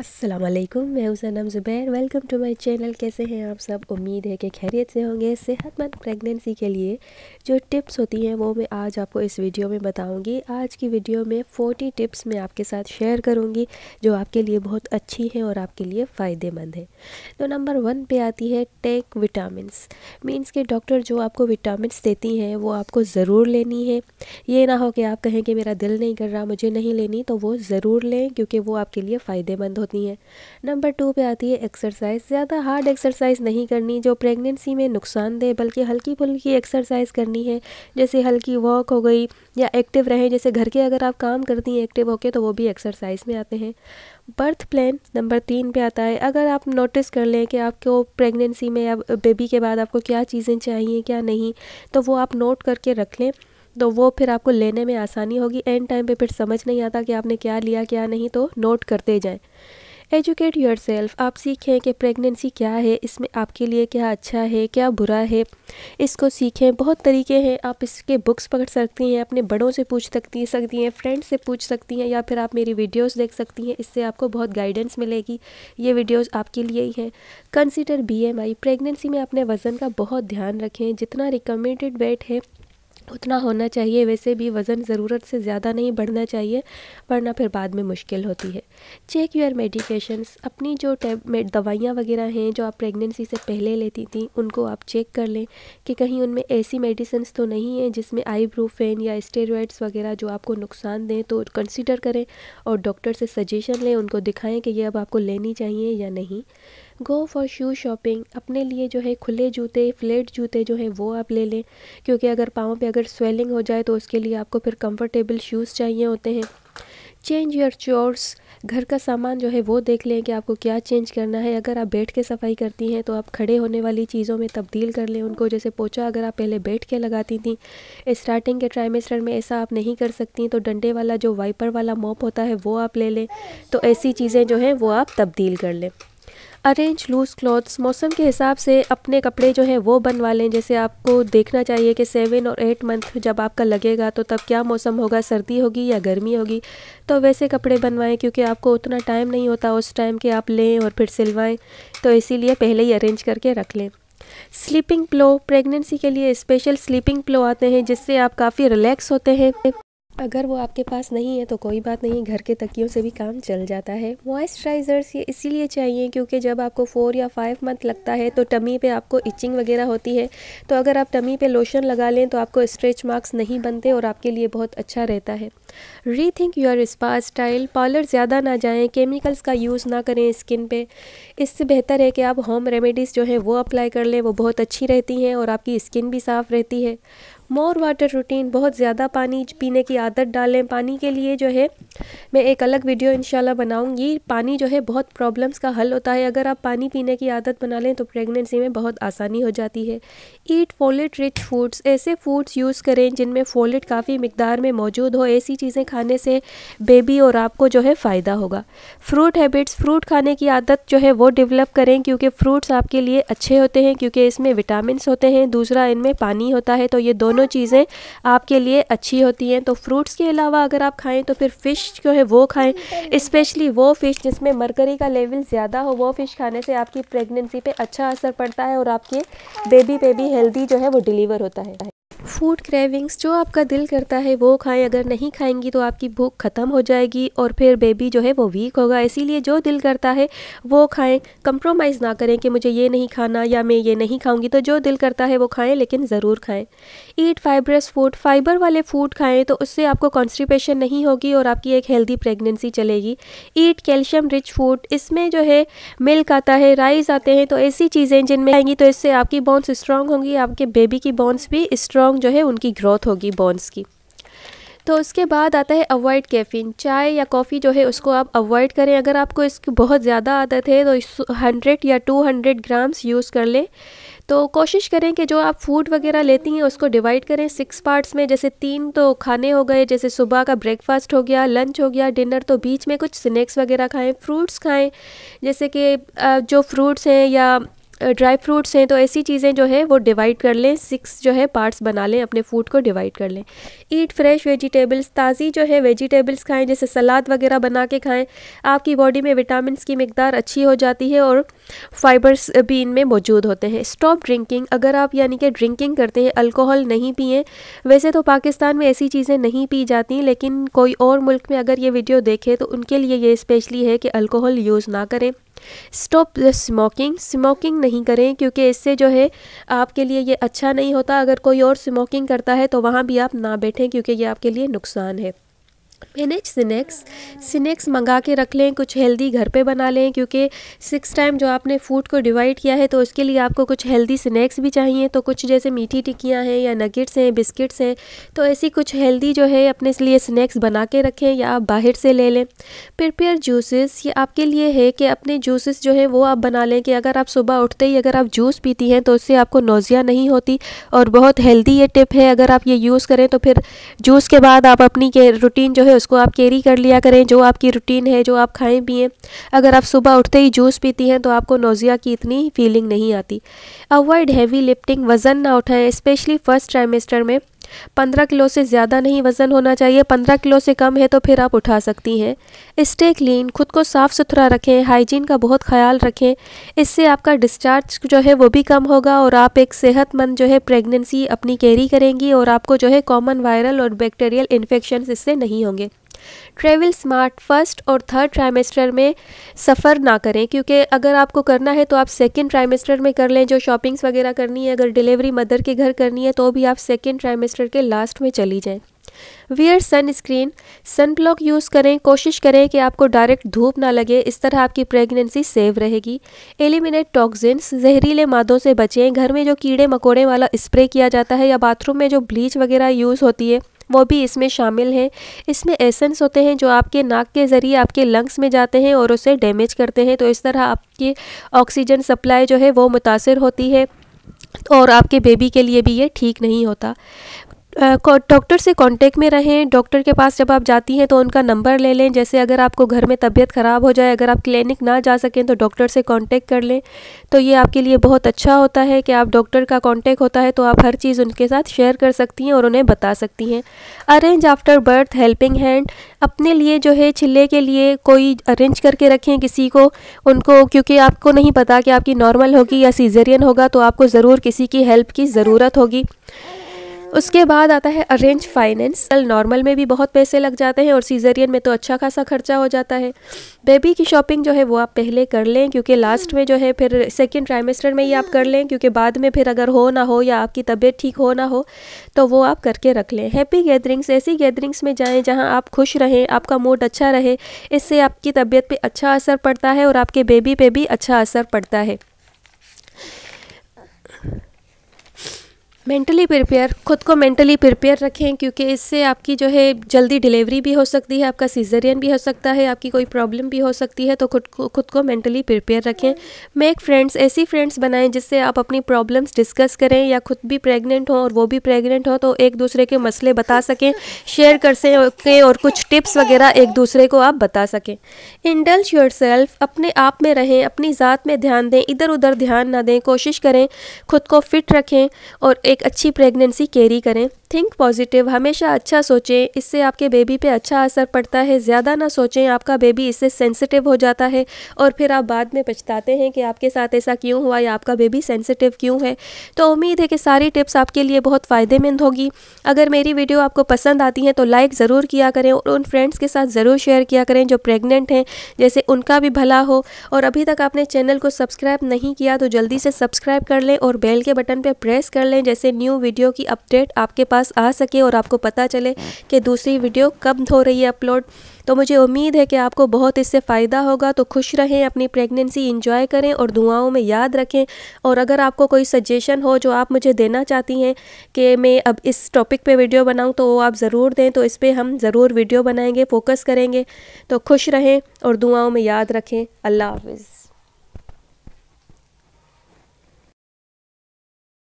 वालेकुम मैं हुसैनम Zubair welcome to my channel कैसे हैं आप सब उम्मीद है कि खैरियत से होंगे सेहतमंद प्रेगनेंसी के लिए जो टिप्स होती हैं वो मैं आज आपको इस वीडियो में बताऊंगी आज की वीडियो में 40 टिप्स मैं आपके साथ शेयर करूंगी जो आपके लिए बहुत अच्छी हैं और आपके लिए फ़ायदेमंद है तो नंबर वन पर आती है टेक विटामिन मीन्स के डॉक्टर जो आपको विटामिन देती हैं वो आपको ज़रूर लेनी है ये ना हो कि आप कहें कि मेरा दिल नहीं कर रहा मुझे नहीं लेनी तो वो ज़रूर लें क्योंकि वो आपके लिए फ़ायदेमंद होती हैं नंबर टू पे आती है एक्सरसाइज ज़्यादा हार्ड एक्सरसाइज नहीं करनी जो प्रेगनेंसी में नुकसान दे बल्कि हल्की फुल्की एक्सरसाइज करनी है जैसे हल्की वॉक हो गई या एक्टिव रहें जैसे घर के अगर आप काम करती हैं एक्टिव होके तो वो भी एक्सरसाइज में आते हैं बर्थ प्लान नंबर तीन पे आता है अगर आप नोटिस कर लें कि आपको प्रेगनेंसी में या बेबी के बाद आपको क्या चीज़ें चाहिए क्या नहीं तो वो आप नोट करके रख लें तो वो फिर आपको लेने में आसानी होगी एंड टाइम पे फिर समझ नहीं आता कि आपने क्या लिया क्या नहीं तो नोट करते जाएं एजुकेट योर आप सीखें कि प्रेगनेंसी क्या है इसमें आपके लिए क्या अच्छा है क्या बुरा है इसको सीखें बहुत तरीके हैं आप इसके बुक्स पकड़ सकती हैं अपने बड़ों से पूछ सकती सकती हैं फ्रेंड से पूछ सकती हैं या फिर आप मेरी वीडियोस देख सकती हैं इससे आपको बहुत गाइडेंस मिलेगी ये वीडियोस आपके लिए ही हैं कंसिडर बी प्रेगनेंसी में अपने वज़न का बहुत ध्यान रखें जितना रिकमेंडेड वेट है उतना होना चाहिए वैसे भी वज़न ज़रूरत से ज़्यादा नहीं बढ़ना चाहिए वरना फिर बाद में मुश्किल होती है चेक योर मेडिकेशंस अपनी जो टैब दवाइयाँ वगैरह हैं जो आप प्रेगनेंसी से पहले लेती थी उनको आप चेक कर लें कि कहीं उनमें ऐसी मेडिसन्स तो नहीं है जिसमें आईब्रूफेन या स्टेरॉइड्स वगैरह जो आपको नुकसान दें तो कंसिडर करें और डॉक्टर से सजेशन लें उनको दिखाएँ कि ये अब आपको लेनी चाहिए या नहीं गो फॉर शू शॉपिंग अपने लिए जो है खुले जूते फ्लेट जूते जो है वो आप ले लें क्योंकि अगर पाँव पे अगर स्वेलिंग हो जाए तो उसके लिए आपको फिर कंफर्टेबल शूज़ चाहिए होते हैं चेंज योर चोर्स घर का सामान जो है वो देख लें कि आपको क्या चेंज करना है अगर आप बैठ के सफाई करती हैं तो आप खड़े होने वाली चीज़ों में तब्दील कर लें उनको जैसे पोछा अगर आप पहले बैठ के लगाती थी स्टार्टिंग के ट्राइमेस्टर में ऐसा आप नहीं कर सकती तो डंडे वाला जो वाइपर वाला मॉप होता है वो आप ले लें तो ऐसी चीज़ें जो हैं वो आप तब्दील कर लें अरेंज लूज क्लॉथ्स मौसम के हिसाब से अपने कपड़े जो हैं वो बनवा लें जैसे आपको देखना चाहिए कि सेवन और एट मंथ जब आपका लगेगा तो तब क्या मौसम होगा सर्दी होगी या गर्मी होगी तो वैसे कपड़े बनवाएं क्योंकि आपको उतना टाइम नहीं होता उस टाइम के आप लें और फिर सिलवाएं तो इसीलिए पहले ही अरेंज करके रख लें स्लीपिंग प्लो प्रेगनेंसी के लिए स्पेशल स्लीपिंग प्लो आते हैं जिससे आप काफ़ी रिलैक्स होते हैं अगर वो आपके पास नहीं है तो कोई बात नहीं घर के तकियों से भी काम चल जाता है मॉइस्चराइज़र्स ये इसीलिए चाहिए क्योंकि जब आपको फ़ोर या फाइव मंथ लगता है तो टमी पे आपको इचिंग वगैरह होती है तो अगर आप टमी पे लोशन लगा लें तो आपको स्ट्रेच मार्क्स नहीं बनते और आपके लिए बहुत अच्छा रहता है rethink your spa style parlour ज़्यादा ना जाएँ केमिकल्स का यूज़ ना करें स्किन पर इससे बेहतर है कि आप होम रेमेडीज़ जो हैं वो अप्लाई कर लें वो बहुत अच्छी रहती हैं और आपकी स्किन भी साफ़ रहती है मोर वाटर रूटीन बहुत ज़्यादा पानी पीने की आदत डालें पानी के लिए जो है मैं एक अलग वीडियो इंशाल्लाह बनाऊंगी पानी जो है बहुत प्रॉब्लम्स का हल होता है अगर आप पानी पीने की आदत बना लें तो प्रेगनेंसी में बहुत आसानी हो जाती है ईट फोलेट रिच फूड्स ऐसे फूड्स यूज़ करें जिनमें फोलेट काफ़ी मकदार में मौजूद हो ऐसी चीज़ें खाने से बेबी और आपको जो है फ़ायदा होगा फ्रूट हैबिट्स फ्रूट खाने की आदत जो है वो डेवलप करें क्योंकि फ्रूट्स आपके लिए अच्छे होते हैं क्योंकि इसमें विटामिन होते हैं दूसरा इनमें पानी होता है तो ये दोनों दोनों चीज़ें आपके लिए अच्छी होती हैं तो फ्रूट्स के अलावा अगर आप खाएँ तो फिर फ़िश जो है वो खाएँ इस्पेशली वो फ़िश जिसमें मरकरी का लेवल ज़्यादा हो वो फ़िश खाने से आपकी प्रेगनेंसी पर अच्छा असर पड़ता है और आपके बेबी पे भी हेल्दी जो है वो डिलीवर होता है फूड क्रेविंग्स जो आपका दिल करता है वो खाएं अगर नहीं खाएंगी तो आपकी भूख ख़त्म हो जाएगी और फिर बेबी जो है वो वीक होगा इसीलिए जो दिल करता है वो खाएं कंप्रोमाइज़ ना करें कि मुझे ये नहीं खाना या मैं ये नहीं खाऊंगी तो जो दिल करता है वो खाएं लेकिन ज़रूर खाएं ईट फाइब्रस फूड फाइबर वाले फूड खाएँ तो उससे आपको कॉन्स्टिपेशन नहीं होगी और आपकी एक हेल्दी प्रेगनेंसी चलेगी ईट कैल्शियम रिच फूड इसमें जो है मिल्क आता है राइस आते हैं तो ऐसी चीज़ें जिनमें आएंगी तो इससे आपकी बॉन्स स्ट्रांग होंगी आपके बेबी की बॉन्स भी स्ट्रांग स्ट्रॉन्ग जो है उनकी ग्रोथ होगी बोन्स की तो उसके बाद आता है अवॉइड कैफ़ीन चाय या कॉफ़ी जो है उसको आप अवॉइड करें अगर आपको इसकी बहुत ज़्यादा आदत है तो हंड्रेड या टू हंड्रेड ग्राम्स यूज़ कर लें तो कोशिश करें कि जो आप फूड वगैरह लेती हैं उसको डिवाइड करें सिक्स पार्ट्स में जैसे तीन तो खाने हो गए जैसे सुबह का ब्रेकफास्ट हो गया लंच हो गया डिनर तो बीच में कुछ स्नैक्स वगैरह खाएँ फ्रूट्स खाएँ जैसे कि जो फ्रूट्स हैं या ड्राई फ्रूट्स हैं तो ऐसी चीज़ें जो है वो डिवाइड कर लें सिक्स जो है पार्ट्स बना लें अपने फूड को डिवाइड कर लें ईट फ्रेश वेजिटेबल्स ताज़ी जो है वेजिटेबल्स खाएं जैसे सलाद वगैरह बना के खाएं आपकी बॉडी में विटामिन की मकदार अच्छी हो जाती है और फाइबर्स भी इनमें मौजूद होते हैं स्टॉप ड्रिंकिंग अगर आप यानी कि ड्रिंकिंग करते हैं अल्कोहल नहीं पिए वैसे तो पाकिस्तान में ऐसी चीज़ें नहीं पी जाती लेकिन कोई और मुल्क में अगर ये वीडियो देखे तो उनके लिए ये स्पेशली है कि अल्कोहल यूज़ ना करें स्टॉप स्मोकिंग स्मोकिंग नहीं करें क्योंकि इससे जो है आपके लिए ये अच्छा नहीं होता अगर कोई और स्मोकिंग करता है तो वहाँ भी आप ना बैठें क्योंकि ये आपके लिए नुकसान है एन एच स्नैक्स स्नैक्स मंगा के रख लें कुछ हेल्दी घर पे बना लें क्योंकि सिक्स टाइम जो आपने फूड को डिवाइड किया है तो उसके लिए आपको कुछ हेल्दी स्नैक्स भी चाहिए तो कुछ जैसे मीठी टिक्कियाँ हैं या नगेट्स हैं बिस्किट्स हैं तो ऐसी कुछ हेल्दी जो है अपने लिए स्नैक्स बना के रखें या आप बाहर से ले लें प्रिपेयर जूसेस ये आपके लिए है कि अपने जूसेस जो हैं वो आप बना लें कि अगर आप सुबह उठते ही अगर आप जूस पीती हैं तो उससे आपको नोज़िया नहीं होती और बहुत हेल्दी ये टिप है अगर आप ये यूज़ करें तो फिर जूस के बाद आप अपनी के रूटीन जो है उसको उसको आप कैरी कर लिया करें जो आपकी रूटीन है जो आप खाएं पिए अगर आप सुबह उठते ही जूस पीती हैं तो आपको नोज़िया की इतनी फीलिंग नहीं आती अवॉइड हैवी लिफ्टिंग वज़न ना उठाएं स्पेशली फर्स्ट ट्राइमेस्टर में पंद्रह किलो से ज़्यादा नहीं वज़न होना चाहिए पंद्रह किलो से कम है तो फिर आप उठा सकती हैं इस्टे क्लीन खुद को साफ़ सुथरा रखें हाइजीन का बहुत ख्याल रखें इससे आपका डिस्चार्ज जो है वो भी कम होगा और आप एक सेहतमंद जो है प्रेगनेंसी अपनी कैरी करेंगी और आपको जो है कॉमन वायरल और बैक्टेरियल इन्फेक्शन इससे नहीं होंगे ट्रेवल स्मार्ट फर्स्ट और थर्ड ट्राइमेस्टर में सफ़र ना करें क्योंकि अगर आपको करना है तो आप सेकेंड ट्राइमेस्टर में कर लें जो शॉपिंग्स वगैरह करनी है अगर डिलीवरी मदर के घर करनी है तो भी आप सेकेंड ट्राइमेस्टर के लास्ट में चली जाएँ wear sunscreen sun block use करें कोशिश करें कि आपको डायरेक्ट धूप ना लगे इस तरह आपकी प्रेगनेंसी सेव रहेगी एलिमिनेट टॉक्सिन्स जहरीले मादों से बचें घर में जो कीड़े मकोड़े वाला स्प्रे किया जाता है या बाथरूम में जो ब्लीच वगैरह यूज़ होती है वो भी इसमें शामिल हैं इसमें एसेंस होते हैं जो आपके नाक के ज़रिए आपके लंग्स में जाते हैं और उसे डैमेज करते हैं तो इस तरह आपकी ऑक्सीजन सप्लाई जो है वो मुतासर होती है और आपके बेबी के लिए भी ये ठीक नहीं होता डॉक्टर से कांटेक्ट में रहें डॉक्टर के पास जब आप जाती हैं तो उनका नंबर ले लें जैसे अगर आपको घर में तबीयत ख़राब हो जाए अगर आप क्लिनिक ना जा सकें तो डॉक्टर से कांटेक्ट कर लें तो ये आपके लिए बहुत अच्छा होता है कि आप डॉक्टर का कांटेक्ट होता है तो आप हर चीज़ उनके साथ शेयर कर सकती हैं और उन्हें बता सकती हैं arrange after birth helping hand अपने लिए जो है छिल्ले के लिए कोई अरेंज करके रखें किसी को उनको क्योंकि आपको नहीं पता कि आपकी नॉर्मल होगी या सीजेरियन होगा तो आपको ज़रूर किसी की हेल्प की ज़रूरत होगी उसके बाद आता है अरेंज फाइनेंस नॉर्मल में भी बहुत पैसे लग जाते हैं और सीजरियन में तो अच्छा खासा खर्चा हो जाता है बेबी की शॉपिंग जो है वो आप पहले कर लें क्योंकि लास्ट में जो है फिर सेकेंड ट्राइमेस्टर में ही आप कर लें क्योंकि बाद में फिर अगर हो ना हो या आपकी तबीयत ठीक हो ना हो तो वो आप करके रख लें हैप्पी गैदरिंग्स ऐसी गैदरिंग्स में जाएँ जहाँ आप खुश रहें आपका मूड अच्छा रहे इससे आपकी तबीयत पर अच्छा असर पड़ता है और आपके बेबी पर भी अच्छा असर पड़ता है मेंटली प्रिपेयर खुद को मेंटली प्रिपेयर रखें क्योंकि इससे आपकी जो है जल्दी डिलीवरी भी हो सकती है आपका सीजरियन भी हो सकता है आपकी कोई प्रॉब्लम भी हो सकती है तो खुद को खुद को मेंटली प्रिपेयर रखें मेक फ्रेंड्स ऐसी फ्रेंड्स बनाएं जिससे आप अपनी प्रॉब्लम्स डिस्कस करें या खुद भी प्रेग्नेंट हो और वो भी प्रेग्नेंट हो तो एक दूसरे के मसले बता सकें शेयर कर सकें और कुछ टिप्स वगैरह एक दूसरे को आप बता सकें इंडल्स योर अपने आप में रहें अपनी ज़ात में ध्यान दें इधर उधर ध्यान ना दें कोशिश करें खुद को फिट रखें और एक एक अच्छी प्रेगनेंसी कैरी करें थिंक पॉजिटिव हमेशा अच्छा सोचें इससे आपके बेबी पे अच्छा असर पड़ता है ज़्यादा ना सोचें आपका बेबी इससे सेंसिटिव हो जाता है और फिर आप बाद में पछताते हैं कि आपके साथ ऐसा क्यों हुआ या आपका बेबी सेंसिटिव क्यों है तो उम्मीद है कि सारी टिप्स आपके लिए बहुत फ़ायदेमंद होगी अगर मेरी वीडियो आपको पसंद आती है तो लाइक ज़रूर किया करें और उन फ्रेंड्स के साथ ज़रूर शेयर किया करें जो प्रेगनेंट हैं जैसे उनका भी भला हो और अभी तक आपने चैनल को सब्सक्राइब नहीं किया तो जल्दी से सब्सक्राइब कर लें और बेल के बटन पर प्रेस कर लें जैसे न्यू वीडियो की अपडेट आपके पास पास आ सके और आपको पता चले कि दूसरी वीडियो कब हो रही है अपलोड तो मुझे उम्मीद है कि आपको बहुत इससे फ़ायदा होगा तो खुश रहें अपनी प्रेगनेंसी इंजॉय करें और दुआओं में याद रखें और अगर आपको कोई सजेशन हो जो आप मुझे देना चाहती हैं कि मैं अब इस टॉपिक पे वीडियो बनाऊं तो वो आप ज़रूर दें तो इस पर हम ज़रूर वीडियो बनाएंगे फोकस करेंगे तो खुश रहें और दुआओं में याद रखें अल्लाह हाफिज़